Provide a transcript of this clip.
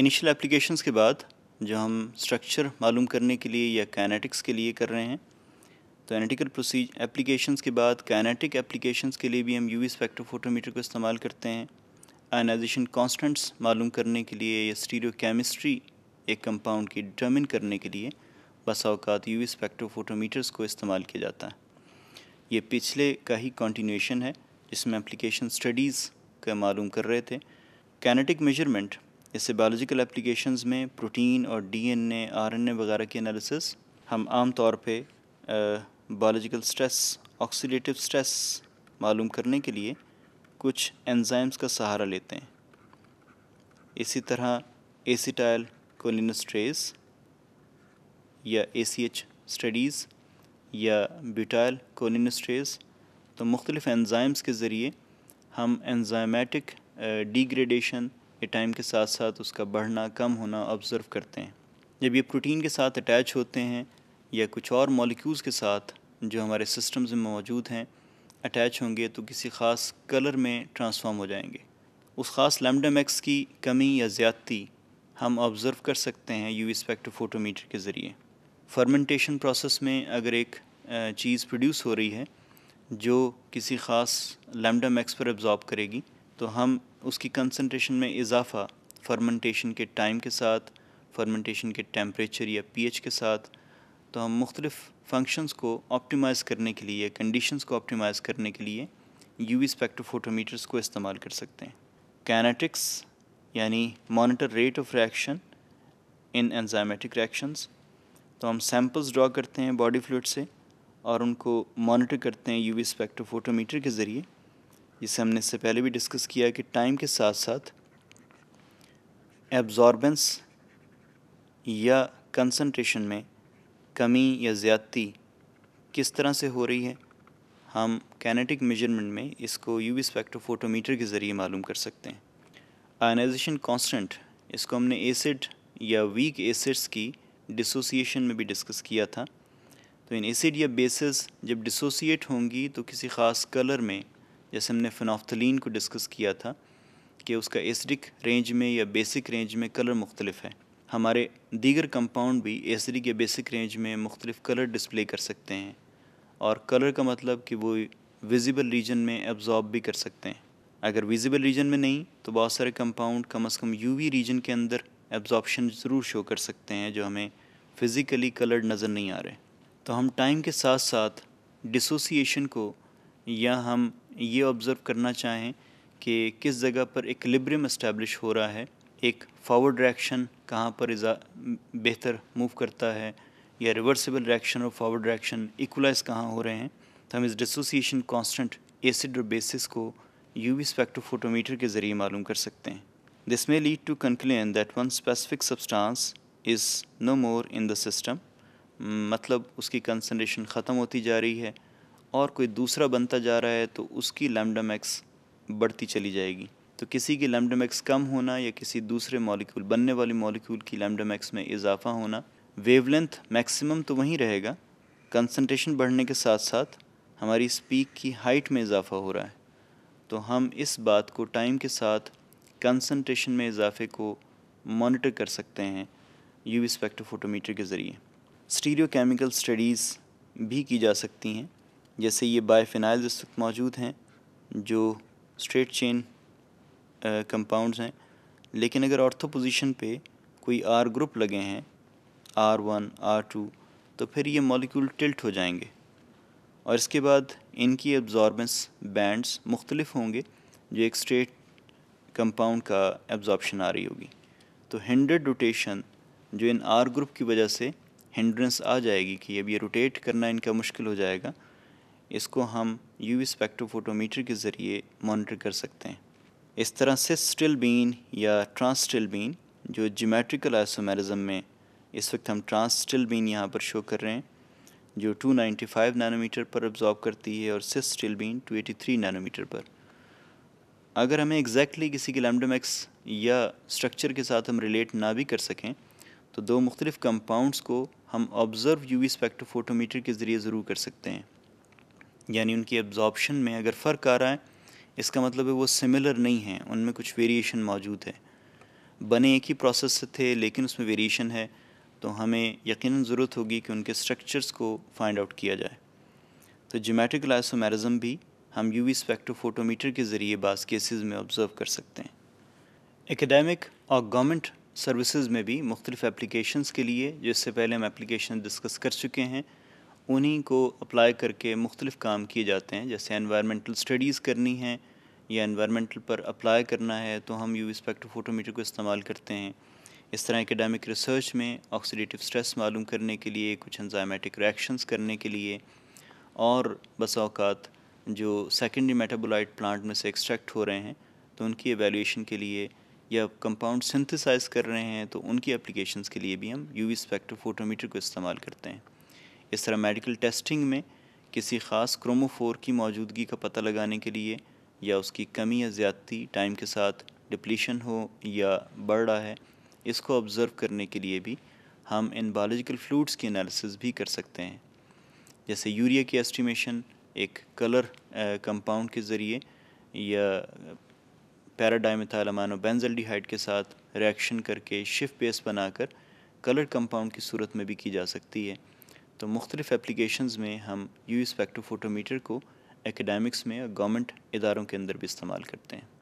initial applications के बाद जो हम स्ट्रक्चर मालूम करने के लिए या कैनेटिक्स के लिए कर रहे हैं तो एनेटिकल प्रोसीज एप्लीकेशंस के बाद कैनेटिक एप्लीकेशंस के लिए भी हम यूवी स्पेक्ट्रोफोटोमीटर को इस्तेमाल करते हैं आयनाइजेशन कांस्टेंट्स मालूम करने के लिए या स्टीरियो केमिस्ट्री एक कंपाउंड की डिटर्मिन करने के लिए बस अवकात यू स्पेक्ट्रोफोटोमीटर्स को इस्तेमाल किया जाता है ये पिछले का ही कॉन्टीन्यूशन है जिसमें एप्लीकेशन स्टडीज़ का मालूम कर रहे थे कैनेटिक मेजरमेंट इससे बायोलॉजिकल एप्लीकेशंस में प्रोटीन और डीएनए, आरएनए वगैरह की एनालिसिस हम आम तौर पे बायोलॉजिकल स्ट्रेस ऑक्सीडेटिव स्ट्रेस मालूम करने के लिए कुछ एंजाइम्स का सहारा लेते हैं इसी तरह एसीटाइल कोलिनस्ट्रेस या ए सी एच स्टडीज़ या ब्यूटाइल कोलिनस्ट्रेस तो मुख्तलिफ़ एंजाइम्स के ज़रिए हम एंजाइमेटिक डिग्रेडेशन ये टाइम के साथ साथ उसका बढ़ना कम होना ऑब्ज़र्व करते हैं जब ये प्रोटीन के साथ अटैच होते हैं या कुछ और मॉलिक्यूल्स के साथ जो हमारे सिस्टम्स में मौजूद हैं अटैच होंगे तो किसी ख़ास कलर में ट्रांसफॉर्म हो जाएंगे उस ख़ास लैमडामैक्स की कमी या ज़्यादती हम ऑब्ज़र्व कर सकते हैं यू फोटोमीटर के ज़रिए फर्मेंटेशन प्रोसेस में अगर एक चीज़ प्रोड्यूस हो रही है जो किसी ख़ास लैमडामैक्स पर एब्ज़ॉर्ब करेगी तो हम उसकी कंसनट्रेशन में इजाफ़ा फर्मेंटेशन के टाइम के साथ फर्मेंटेशन के टेम्परेचर या पीएच के साथ तो हम मुख्तलिफ़ फंक्शंस को ऑप्टिमाइज़ करने के लिए कंडीशंस को ऑप्टिमाइज़ करने के लिए यूवी स्पेक्ट्रोफोटोमीटर्स को इस्तेमाल कर सकते हैं कैनेटिक्स यानी monitor rate of reaction in enzymatic reactions तो हम सैम्पल्स ड्रॉ करते हैं बॉडी फ्लूड से और उनको मॉनिटर करते हैं यूवी स्पेक्ट्रोफोटोमीटर के ज़रिए जिसे हमने इससे पहले भी डिस्कस किया कि टाइम के साथ साथ एब्जॉर्बेंस या कंसंट्रेशन में कमी या ज़्यादती किस तरह से हो रही है हम कैनेटिक मेजरमेंट में इसको यू वी स्पेक्ट्रोफोटोमीटर के ज़रिए मालूम कर सकते हैं आयनाइजेशन कांस्टेंट इसको हमने एसिड या वीक एसिड्स की डिसोसिएशन में भी डिस्कस किया था तो इन एसिड या बेसिस जब डिसोसिएट होंगी तो किसी ख़ास कलर में जैसे हमने फ़िनॉफ्थलिन को डिस्कस किया था कि उसका एसडिक रेंज में या बेसिक रेंज में कलर मुख्तलिफ है हमारे दीगर कंपाउंड भी एसडिक या बेसिक रेंज में मुख्तलिफ कलर डिस्प्ले कर सकते हैं और कलर का मतलब कि वो विजिबल रीजन में एब्जॉर्ब भी कर सकते हैं अगर विजिबल रीजन में नहीं तो बहुत सारे कंपाउंड कम अज़ कम वी रीजन के अंदर एब्जॉर्बशन ज़रूर शो कर सकते हैं जो हमें फ़िज़िकली कलर्ड नज़र नहीं आ रहे तो हम टाइम के साथ साथ डिसोसिएशन को या हम ये ऑब्ज़र्व करना चाहें कि किस जगह पर एक लिब्रियम इस्टेब्लिश हो रहा है एक फॉरवर्ड डायरेक्शन कहाँ पर बेहतर मूव करता है या रिवर्सिबल डायरेक्शन और फॉरवर्ड डायरेक्शन इक्वलाइज कहाँ हो रहे हैं तो हम इस डिसोसिएशन कांस्टेंट एसिड और बेसिस को यूवी स्पेक्ट्रोफोटोमीटर के ज़रिए मालूम कर सकते हैं this may lead to conclude that one specific substance is no more in the system मतलब उसकी कंसनट्रेशन ख़त्म होती जा रही है और कोई दूसरा बनता जा रहा है तो उसकी लैम्डा मैक्स बढ़ती चली जाएगी तो किसी की लैम्डा मैक्स कम होना या किसी दूसरे मॉलिक्यूल बनने वाले मॉलिक्यूल की लैम्डा मैक्स में इजाफा होना वेवलेंथ मैक्सिमम तो वहीं रहेगा कंसंट्रेशन बढ़ने के साथ साथ हमारी स्पीक की हाइट में इजाफा हो रहा है तो हम इस बात को टाइम के साथ कंसंट्रेशन में इजाफे को मॉनिटर कर सकते हैं यू स्पेक्ट्रोफोटोमीटर के ज़रिए स्टीरियो केमिकल स्टडीज़ भी की जा सकती हैं जैसे ये बायफिनाइल्स इस वक्त मौजूद हैं जो स्ट्रेट चेन कंपाउंड्स हैं लेकिन अगर ऑर्थो पोजीशन पे कोई आर ग्रुप लगे हैं आर वन आर टू तो फिर ये मॉलिक्यूल टिल्ट हो जाएंगे और इसके बाद इनकी एब्जॉर्बेंस बैंड्स मुख्तलिफ होंगे जो एक स्ट्रेट कंपाउंड का एब्जॉर्बशन आ रही होगी तो हिंड्रेड रोटेशन जो इन आर ग्रुप की वजह से हिंड्रेंस आ जाएगी कि अब ये रोटेट करना इनका मुश्किल हो जाएगा इसको हम यू स्पेक्ट्रोफोटोमीटर के ज़रिए मॉनिटर कर सकते हैं इस तरह से स्टिल बीन या ट्रांस स्टिल बीन जो जोमेट्रिकल आइसोमेरिज्म में इस वक्त हम ट्रांस स्टिल बीन यहाँ पर शो कर रहे हैं जो 295 नैनोमीटर पर ऑब्जॉर्व करती है और सिस स्टिल बीन 283 नैनोमीटर पर अगर हमें एग्जैक्टली exactly किसी के लैमडोमैक्स या स्ट्रक्चर के साथ हम रिलेट ना भी कर सकें तो दो मुख्तलिफ़ कंपाउंड्स को हम ऑब्ज़र्व यूवी स्पेक्ट्रोफोटोमीटर के ज़रिए ज़रूर कर सकते हैं यानी उनकी एब्जॉर्बशन में अगर फ़र्क आ रहा है इसका मतलब है वो सिमिलर नहीं हैं उनमें कुछ वेरिएशन मौजूद है बने एक ही प्रोसेस से थे लेकिन उसमें वेरिएशन है तो हमें यकीन ज़रूरत होगी कि उनके स्ट्रक्चर्स को फाइंड आउट किया जाए तो जोमेट्रिकल आइसोमेरिज्म भी हम यू वी स्पेक्ट्रोफोटोमीटर के ज़रिए बास केसेस में ऑब्ज़र्व कर सकते हैं एकेडमिक और गवर्नमेंट सर्विसेज में भी मुख्तलिफ़ एप्लीकेशंस के लिए जिससे पहले हम एप्लीकेशन डिस्कस कर चुके हैं उन्हीं को अप्लाई करके मुख्तलिफ़ काम किए जाते हैं जैसे एनवायरमेंटल स्टडीज़ करनी है या एनवायरमेंटल पर अप्लाई करना है तो हम यू स्पेक्ट्रो फोटोमीटर को इस्तेमाल करते हैं इस तरह एकेडमिक रिसर्च में ऑक्सीडेटिव स्ट्रेस मालूम करने के लिए कुछ एंजाइमेटिक रिएक्शंस करने के लिए और बस अवकात जो सेकेंडरी मेटाबोलाइट प्लांट में से एक्सट्रैक्ट हो रहे हैं तो उनकी एवेल्यूशन के लिए या कंपाउंड सिंथिसाइज़ कर रहे हैं तो उनकी एप्लीकेशंस के लिए भी हम यू स्पेक्ट्रो फोटोमीटर को इस्तेमाल करते हैं इस तरह मेडिकल टेस्टिंग में किसी ख़ास क्रोमोफोर की मौजूदगी का पता लगाने के लिए या उसकी कमी या ज़्यादती टाइम के साथ डिप्लीशन हो या बढ़ रहा है इसको ऑब्ज़र्व करने के लिए भी हम इन बायोलॉजिकल फ्लूड्स की एनालिसिस भी कर सकते हैं जैसे यूरिया की एस्टिमेशन एक कलर कंपाउंड के ज़रिए या पैराडाइमेथालमानो बेंजल्डिहाइड के साथ रिएक्शन करके शिफ्ट बेस बनाकर कलर कंपाउंड की सूरत में भी की जा सकती है तो मुख्तलिफ़ एप्लीकेशन में हम यू स्पेक्ट्रोफोटोमीटर को एकेडमिक्स में और गवर्नमेंट इदारों के अंदर भी इस्तेमाल करते हैं